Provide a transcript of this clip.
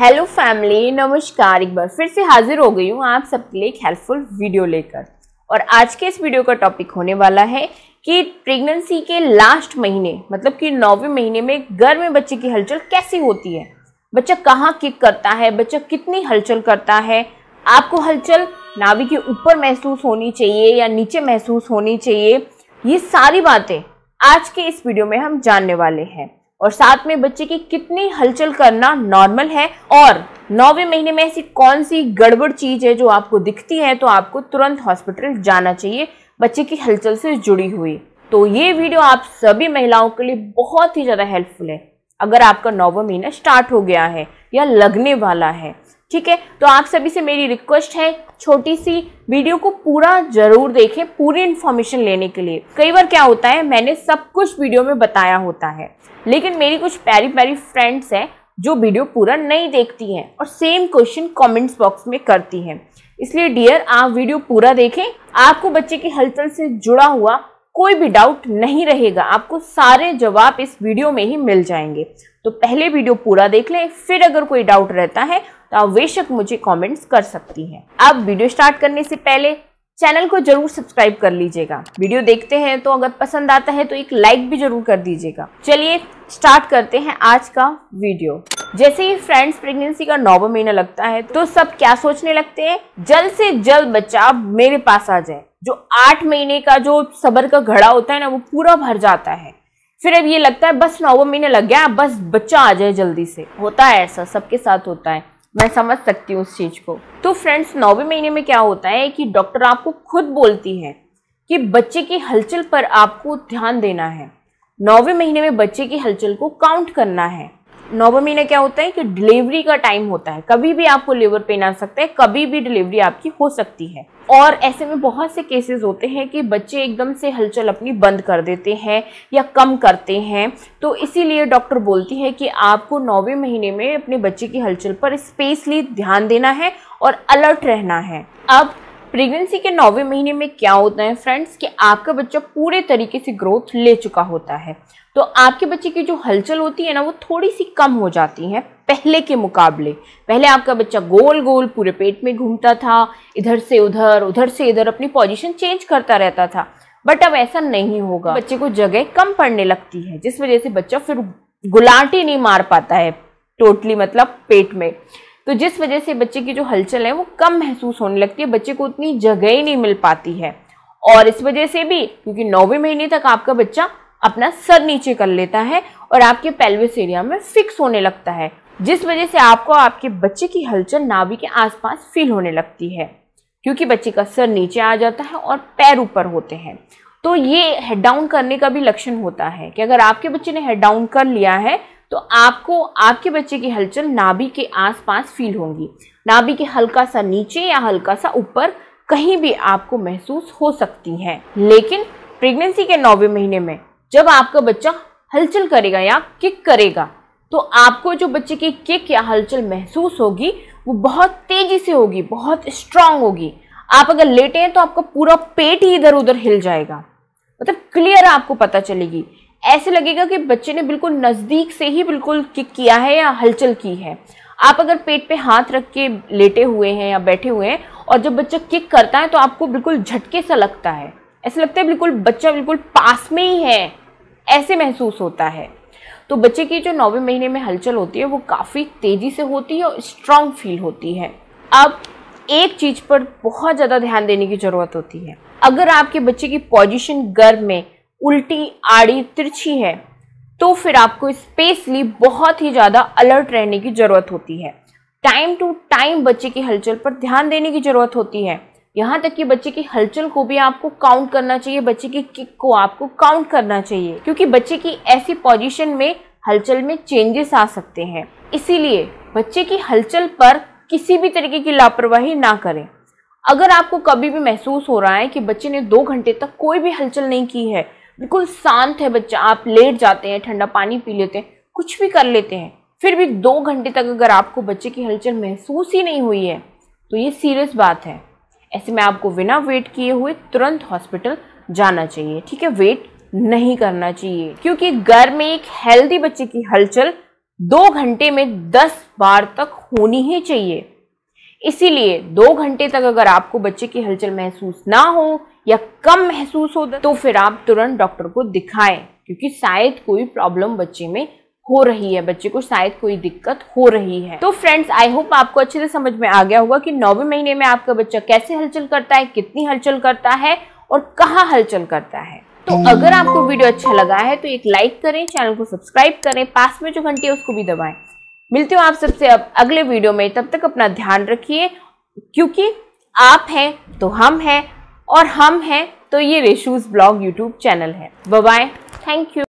hello family नमस्कार एक बार फिर से हाजिर हो गई हूँ आप सबके लिए एक हेल्पफुल वीडियो लेकर और आज के इस वीडियो का टॉपिक होने वाला है कि प्रेगनेंसी के लास्ट महीने मतलब कि नौवें महीने में घर में बच्चे की हलचल कैसी होती है बच्चा कहाँ किक करता है बच्चा कितनी हलचल करता है आपको हलचल नावी के ऊपर महसूस होनी चाहिए या नीचे महसूस होनी चाहिए ये सारी बातें आज के इस वीडियो में हम जानने वाले हैं और साथ में बच्चे की कितनी हलचल करना नॉर्मल है और नौवे महीने में ऐसी कौन सी गड़बड़ चीज़ है जो आपको दिखती है तो आपको तुरंत हॉस्पिटल जाना चाहिए बच्चे की हलचल से जुड़ी हुई तो ये वीडियो आप सभी महिलाओं के लिए बहुत ही ज़्यादा हेल्पफुल है अगर आपका नौवा महीना स्टार्ट हो गया है या लगने वाला है ठीक है तो आप सभी से मेरी रिक्वेस्ट है छोटी सी वीडियो को पूरा जरूर देखें पूरी इन्फॉर्मेशन लेने के लिए कई बार क्या होता है मैंने सब कुछ वीडियो में बताया होता है लेकिन मेरी कुछ प्यारी प्यारी फ्रेंड्स हैं जो वीडियो पूरा नहीं देखती हैं और सेम क्वेश्चन कमेंट्स बॉक्स में करती हैं इसलिए डियर आप वीडियो पूरा देखें आपको बच्चे की हलचल से जुड़ा हुआ कोई भी डाउट नहीं रहेगा आपको सारे जवाब इस वीडियो में ही मिल जाएंगे तो पहले वीडियो पूरा देख लें फिर अगर कोई डाउट रहता है तो आप बेशक मुझे कमेंट्स कर सकती हैं अब वीडियो स्टार्ट करने से पहले चैनल को जरूर सब्सक्राइब कर लीजिएगा वीडियो देखते हैं तो अगर पसंद आता है तो एक लाइक भी जरूर कर दीजिएगा चलिए स्टार्ट करते हैं आज का वीडियो जैसे ही फ्रेंड्स प्रेगनेंसी का नौवा महीना लगता है तो सब क्या सोचने लगते हैं जल्द से जल्द बच्चा मेरे पास आ जाए जो आठ महीने का जो सबर का घड़ा होता है ना वो पूरा भर जाता है फिर अब ये लगता है बस नौवा महीने लग गया बस बच्चा आ जाए जल्दी से होता है ऐसा सबके साथ होता है मैं समझ सकती हूँ उस चीज़ को तो फ्रेंड्स नौवें महीने में क्या होता है कि डॉक्टर आपको खुद बोलती है कि बच्चे की हलचल पर आपको ध्यान देना है नौवें महीने में बच्चे की हलचल को काउंट करना है नवमी में क्या होता है कि डिलीवरी का टाइम होता है कभी भी आपको लेबर पेन आ सकता है कभी भी डिलीवरी आपकी हो सकती है और ऐसे में बहुत से केसेस होते हैं कि बच्चे एकदम से हलचल अपनी बंद कर देते हैं या कम करते हैं तो इसीलिए डॉक्टर बोलती है कि आपको नौवें महीने में अपने बच्चे की हलचल पर स्पेसली ध्यान देना है और अलर्ट रहना है अब प्रेगनेंसी के नौवे महीने में क्या होता है फ्रेंड्स कि आपका बच्चा पूरे तरीके से ग्रोथ ले चुका होता है तो आपके बच्चे की जो हलचल होती है ना वो थोड़ी सी कम हो जाती है पहले के मुकाबले पहले आपका बच्चा गोल गोल पूरे पेट में घूमता था इधर से उधर उधर से इधर अपनी पोजिशन चेंज करता रहता था बट अब ऐसा नहीं होगा बच्चे को जगह कम पड़ने लगती है जिस वजह से बच्चा फिर गुलाटी नहीं मार पाता है टोटली मतलब पेट में तो जिस वजह से बच्चे की जो हलचल है वो कम महसूस होने लगती है बच्चे को उतनी जगह ही नहीं मिल पाती है और इस वजह से भी क्योंकि नौवें महीने तक आपका बच्चा अपना सर नीचे कर लेता है और आपके पेल्विस एरिया में फिक्स होने लगता है जिस वजह से आपको आपके बच्चे की हलचल नाभि के आसपास फील होने लगती है क्योंकि बच्चे का सर नीचे आ जाता है और पैर ऊपर होते हैं तो ये हेड डाउन करने का भी लक्षण होता है कि अगर आपके बच्चे ने हेड डाउन कर लिया है तो आपको आपके बच्चे की हलचल नाभि के आसपास फील होंगी नाभि के हल्का सा नीचे या हल्का सा ऊपर कहीं भी आपको महसूस हो सकती है लेकिन प्रेगनेंसी के नौवे महीने में जब आपका बच्चा हलचल करेगा या किक करेगा तो आपको जो बच्चे की किक या हलचल महसूस होगी वो बहुत तेज़ी से होगी बहुत स्ट्रांग होगी आप अगर लेटे हैं तो आपका पूरा पेट ही इधर उधर हिल जाएगा मतलब क्लियर आपको पता चलेगी ऐसे लगेगा कि बच्चे ने बिल्कुल नज़दीक से ही बिल्कुल किक किया है या हलचल की है आप अगर पेट पे हाथ रख के लेटे हुए हैं या बैठे हुए हैं और जब बच्चा किक करता है तो आपको बिल्कुल झटके सा लगता है ऐसे लगता है बिल्कुल बच्चा बिल्कुल पास में ही है ऐसे महसूस होता है तो बच्चे की जो नौवे महीने में हलचल होती है वो काफ़ी तेज़ी से होती है और स्ट्रांग फील होती है अब एक चीज़ पर बहुत ज़्यादा ध्यान देने की ज़रूरत होती है अगर आपके बच्चे की पोजीशन गर्भ में उल्टी आड़ी तिरछी है तो फिर आपको स्पेसली बहुत ही ज़्यादा अलर्ट रहने की ज़रूरत होती है टाइम टू टाइम बच्चे की हलचल पर ध्यान देने की ज़रूरत होती है यहाँ तक कि बच्चे की हलचल को भी आपको काउंट करना चाहिए बच्चे की किक को आपको काउंट करना चाहिए क्योंकि बच्चे की ऐसी पोजीशन में हलचल में चेंजेस आ सकते हैं इसीलिए बच्चे की हलचल पर किसी भी तरीके की लापरवाही ना करें अगर आपको कभी भी महसूस हो रहा है कि बच्चे ने दो घंटे तक कोई भी हलचल नहीं की है बिल्कुल शांत है बच्चा आप लेट जाते हैं ठंडा पानी पी लेते हैं कुछ भी कर लेते हैं फिर भी दो घंटे तक अगर आपको बच्चे की हलचल महसूस ही नहीं हुई है तो ये सीरियस बात है ऐसे में आपको बिना वेट किए हुए तुरंत हॉस्पिटल जाना चाहिए ठीक है वेट नहीं करना चाहिए क्योंकि घर में एक हेल्दी बच्चे की हलचल दो घंटे में दस बार तक होनी ही चाहिए इसीलिए दो घंटे तक अगर आपको बच्चे की हलचल महसूस ना हो या कम महसूस हो तो फिर आप तुरंत डॉक्टर को दिखाएं क्योंकि शायद कोई प्रॉब्लम बच्चे में हो रही है बच्चे को शायद कोई दिक्कत हो रही है तो फ्रेंड्स आई होप आपको अच्छे से समझ में आ गया होगा कि नौवे महीने में आपका बच्चा कैसे हलचल करता है कितनी हलचल करता है और कहाँ हलचल करता है तो अगर आपको वीडियो अच्छा लगा है तो एक लाइक करें चैनल को सब्सक्राइब करें पास में जो घंटी है उसको भी दबाएं मिलते हो आप सबसे अब अगले वीडियो में तब तक अपना ध्यान रखिए क्योंकि आप हैं तो हम हैं और हम हैं तो ये रेशूज़ ब्लॉग यूट्यूब चैनल है बाय थैंक यू